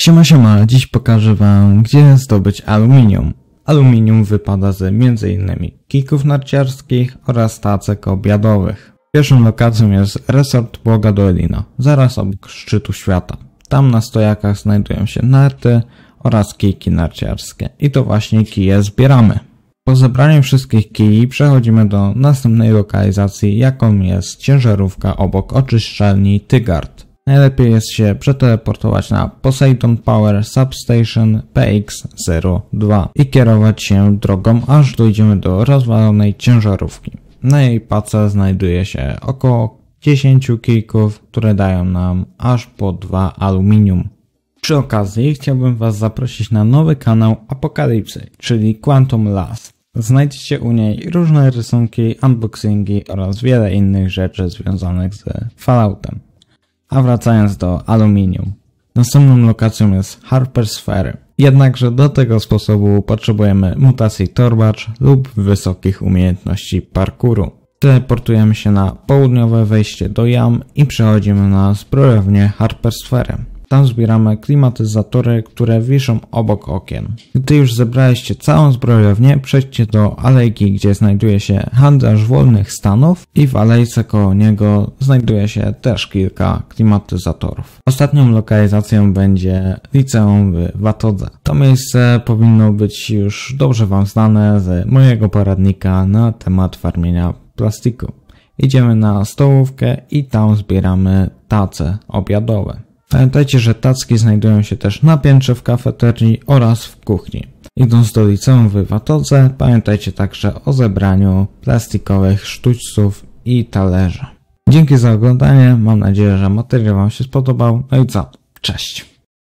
Siema siema, dziś pokażę Wam gdzie zdobyć aluminium. Aluminium wypada z m.in. kików narciarskich oraz tacek obiadowych. Pierwszą lokacją jest resort Boga Dolina, zaraz obok szczytu świata. Tam na stojakach znajdują się narty oraz kijki narciarskie i to właśnie kije zbieramy. Po zebraniu wszystkich kij przechodzimy do następnej lokalizacji, jaką jest ciężarówka obok oczyszczalni Tygard. Najlepiej jest się przeteleportować na Poseidon Power Substation PX02 i kierować się drogą, aż dojdziemy do rozwalonej ciężarówki. Na jej pace znajduje się około 10 kijków, które dają nam aż po 2 aluminium. Przy okazji chciałbym Was zaprosić na nowy kanał Apokalipsy, czyli Quantum Last. Znajdziecie u niej różne rysunki, unboxingi oraz wiele innych rzeczy związanych z Falloutem. A wracając do aluminium. Następną lokacją jest Harper's Sphere. Jednakże do tego sposobu potrzebujemy mutacji torbacz lub wysokich umiejętności parkuru. Teleportujemy się na południowe wejście do jam i przechodzimy na zbrojownię Harper's Sphere. Tam zbieramy klimatyzatory, które wiszą obok okien. Gdy już zebraliście całą zbrojownię, przejdźcie do alejki, gdzie znajduje się handlarz wolnych stanów i w alejce koło niego znajduje się też kilka klimatyzatorów. Ostatnią lokalizacją będzie liceum w Watodze. To miejsce powinno być już dobrze Wam znane z mojego poradnika na temat farmienia plastiku. Idziemy na stołówkę i tam zbieramy tace obiadowe. Pamiętajcie, że tacki znajdują się też na piętrze w kafeterii oraz w kuchni. Idąc do liceum w Watodze, pamiętajcie także o zebraniu plastikowych sztućców i talerza. Dzięki za oglądanie, mam nadzieję, że materiał Wam się spodobał. No i co? Cześć!